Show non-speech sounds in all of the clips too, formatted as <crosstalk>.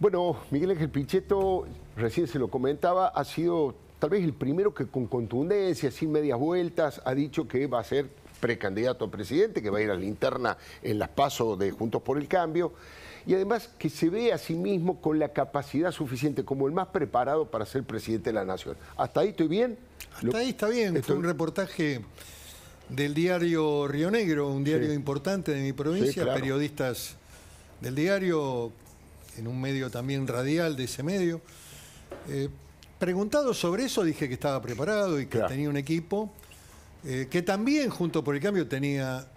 Bueno, Miguel Ángel Pichetto, recién se lo comentaba, ha sido tal vez el primero que con contundencia, sin medias vueltas, ha dicho que va a ser precandidato a presidente, que va a ir a la interna en las pasos de Juntos por el Cambio, y además que se ve a sí mismo con la capacidad suficiente, como el más preparado para ser presidente de la nación. ¿Hasta ahí estoy bien? Hasta ahí está bien, fue un reportaje del diario Río Negro, un diario importante de mi provincia, periodistas del diario en un medio también radial de ese medio. Eh, preguntado sobre eso, dije que estaba preparado y que tenía un equipo eh, que también, junto por el cambio, tenía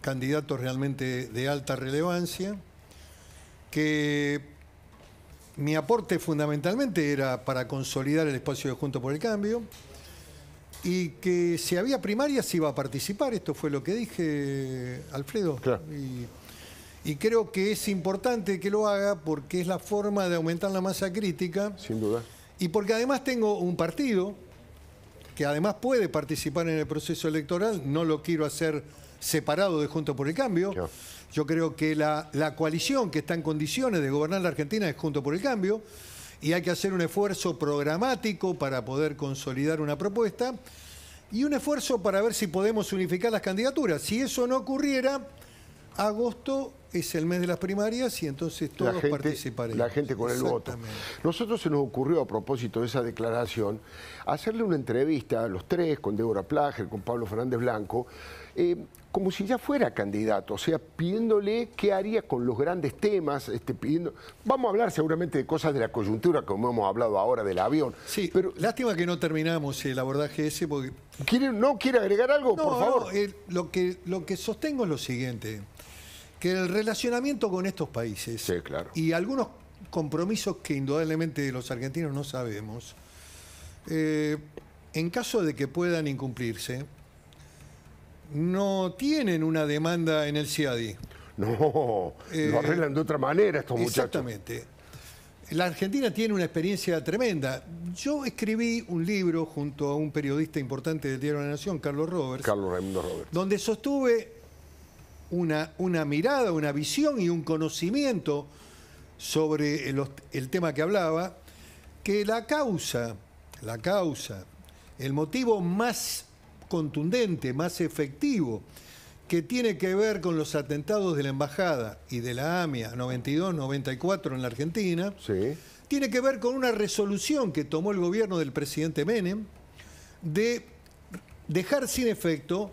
candidatos realmente de alta relevancia, que mi aporte fundamentalmente era para consolidar el espacio de Junto por el Cambio y que si había primarias iba a participar, esto fue lo que dije, Alfredo. Y creo que es importante que lo haga porque es la forma de aumentar la masa crítica. Sin duda. Y porque además tengo un partido que además puede participar en el proceso electoral, no lo quiero hacer separado de Junto por el Cambio. Yo, creo que la, la, coalición que está en condiciones de gobernar la Argentina es Junto por el Cambio y hay que hacer un esfuerzo programático para poder consolidar una propuesta y un esfuerzo para ver si podemos unificar las candidaturas. Si eso no ocurriera, agosto es el mes de las primarias y entonces todos la La gente con el voto. Nosotros se nos ocurrió, a propósito de esa declaración, hacerle una entrevista a los tres, con Débora Plager, con Pablo Fernández Blanco, eh, como si ya fuera candidato, o sea, pidiéndole qué haría con los grandes temas, este, pidiendo... Vamos a hablar seguramente de cosas de la coyuntura, como hemos hablado ahora del avión. Sí, pero... Lástima que no terminamos el abordaje ese porque... ¿Quiere, ¿No quiere agregar algo, por favor? lo, que, lo que sostengo es lo siguiente que el relacionamiento con estos países y algunos compromisos que indudablemente los argentinos no sabemos, eh, en caso de que puedan incumplirse, no tienen una demanda en el CIADI. No, eh, lo arreglan de otra manera estos muchachos. Exactamente. La Argentina tiene una experiencia tremenda. Yo escribí un libro junto a un periodista importante del Diario de la Nación, Carlos Roberts. Carlos Raimundo Roberts. Donde sostuve una, mirada, una visión y un conocimiento sobre el, tema que hablaba, que la causa, la causa, el motivo más contundente, más efectivo, que tiene que ver con los atentados de la Embajada y de la AMIA 92-94 en la Argentina, tiene que ver con una resolución que tomó el gobierno del presidente Menem de dejar sin efecto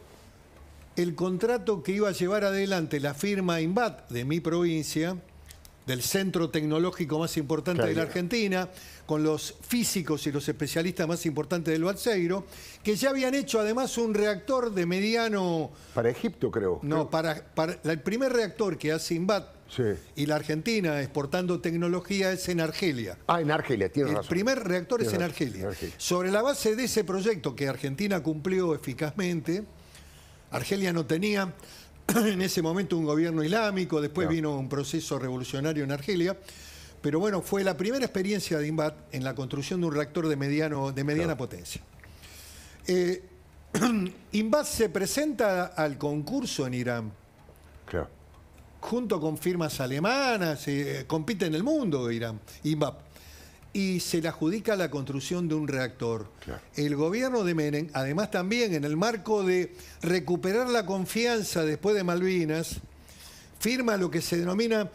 el contrato que iba a llevar adelante la firma INVAT de mi provincia, del centro tecnológico más importante de la Argentina, con los físicos y los especialistas más importantes del Balseiro, que ya habían hecho además un reactor de mediano... Para Egipto, creo. No, Para, el primer reactor que hace INVAT y la Argentina exportando tecnología es en Argelia. Ah, en Argelia, tiene razón. El primer reactor es en Argelia. Sobre la base de ese proyecto que Argentina cumplió eficazmente Argelia no tenía <clears throat> en ese momento un gobierno islámico, después vino un proceso revolucionario en Argelia. Pero bueno, fue la primera experiencia de INBAT en la construcción de un reactor de, mediano, de mediana potencia. Eh, <clears throat> se presenta al concurso en Irán. Claro. Junto con firmas alemanas, eh, compite en el mundo Irán, y se le adjudica la construcción de un reactor. El gobierno de Menem, además también en el marco de recuperar la confianza después de Malvinas, firma lo que se denomina,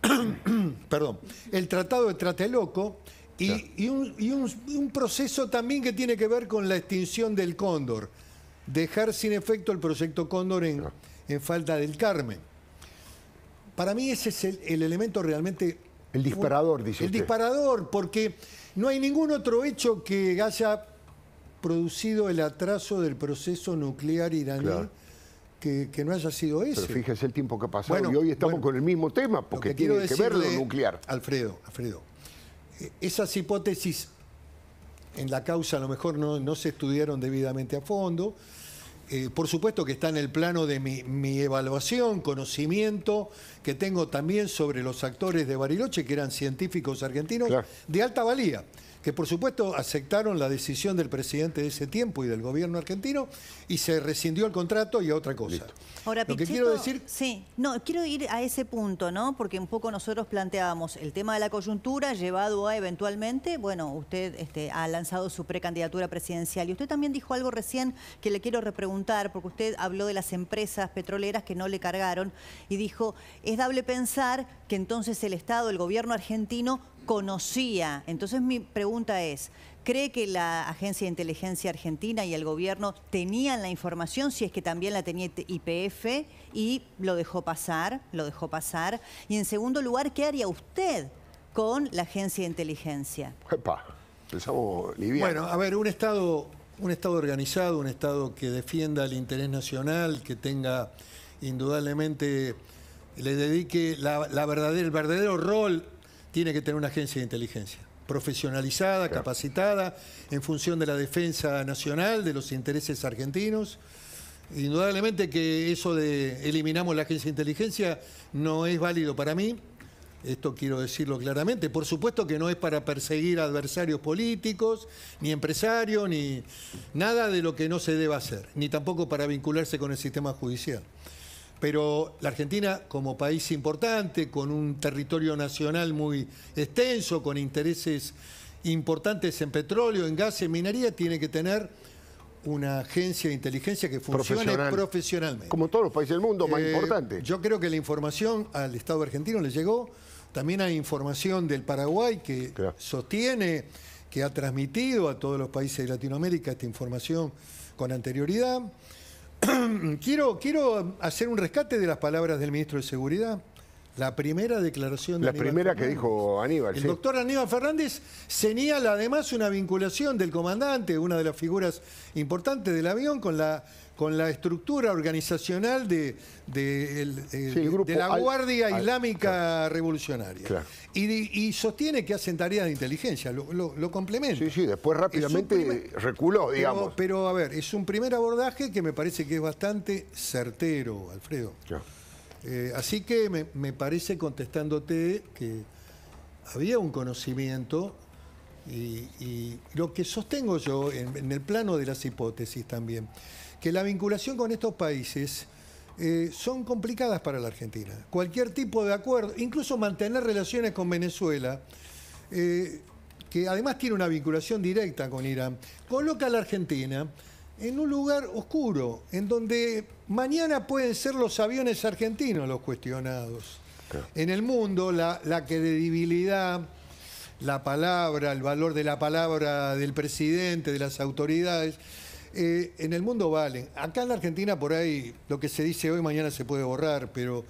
<clears throat> perdón, el Tratado de Trateloco y, y, un, proceso también que tiene que ver con la extinción del cóndor, dejar sin efecto el proyecto cóndor en, Falta del Carmen. Para mí ese es el, el elemento realmente el disparador, dice. El disparador, porque no hay ningún otro hecho que haya producido el atraso del proceso nuclear iraní. Que, no haya sido ese. Pero fíjese el tiempo que ha pasado y hoy estamos con el mismo tema, porque tiene que ver lo nuclear. Alfredo, Alfredo, eh, esas hipótesis en la causa a lo mejor no se estudiaron debidamente a fondo, eh, por supuesto que está en el plano de mi, evaluación, conocimiento que tengo también sobre los actores de Bariloche, que eran científicos argentinos de alta valía que por supuesto aceptaron la decisión del presidente de ese tiempo y del gobierno argentino y se rescindió el contrato y a otra cosa. Ahora, Lo que quiero decir... Sí, no, quiero ir a ese punto, ¿no? Porque un poco nosotros planteábamos el tema de la coyuntura llevado a eventualmente, bueno, usted este, ha lanzado su precandidatura presidencial y usted también dijo algo recién que le quiero repreguntar, porque usted habló de las empresas petroleras que no le cargaron y dijo, es dable pensar que entonces el Estado, el gobierno argentino, conocía. Entonces mi pregunta es, ¿cree que la Agencia de Inteligencia Argentina y el gobierno tenían la información, si es que también la tenía IPF y lo dejó pasar, lo dejó pasar? Y en segundo lugar, ¿qué haría usted con la Agencia de Inteligencia? Bueno, a ver, un Estado, un Estado organizado, un Estado que defienda el interés nacional, que tenga indudablemente le dedique verdadera, el verdadero rol tiene que tener una agencia de inteligencia profesionalizada, capacitada, en función de la defensa nacional, de los intereses argentinos. Indudablemente que eso de eliminamos la agencia de inteligencia no es válido para mí, esto quiero decirlo claramente. Por supuesto que no es para perseguir adversarios políticos, ni empresarios, ni nada de lo que no se deba hacer, ni tampoco para vincularse con el sistema judicial pero la Argentina como país importante, con un territorio nacional muy extenso, con intereses importantes en petróleo, en gas, en minería, tiene que tener una agencia de inteligencia que funcione profesionalmente. Como todos los países del mundo, más eh, importante. Yo creo que la información al Estado argentino le llegó. También hay información del Paraguay que sostiene, que ha transmitido a todos los países de Latinoamérica esta información con anterioridad. <clears throat> quiero, quiero hacer un rescate de las palabras del ministro de Seguridad la primera declaración de La primera que dijo Aníbal. El doctor Aníbal Fernández señala además una vinculación del comandante, una de las figuras importantes del avión, con la, con la estructura organizacional de, de, el, de la Guardia Islámica Revolucionaria. Y, sostiene que hacen tareas de inteligencia, lo, complementa. Sí, sí, después rápidamente reculó, digamos. Pero, a ver, es un primer abordaje que me parece que es bastante certero, Alfredo. Eh, así que me, parece, contestándote, que había un conocimiento y, lo que sostengo yo en, el plano de las hipótesis también, que la vinculación con estos países eh, son complicadas para la Argentina. Cualquier tipo de acuerdo, incluso mantener relaciones con Venezuela, eh, que además tiene una vinculación directa con Irán, coloca a la Argentina en un lugar oscuro, en donde mañana pueden ser los aviones argentinos los cuestionados. En el mundo, la, credibilidad, la palabra, el valor de la palabra del presidente, de las autoridades, eh, en el mundo valen. Acá en la Argentina, por ahí, lo que se dice hoy, mañana se puede borrar, pero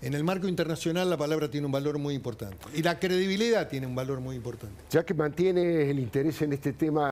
en el marco internacional la palabra tiene un valor muy importante. Y la credibilidad tiene un valor muy importante. Ya que mantiene el interés en este tema...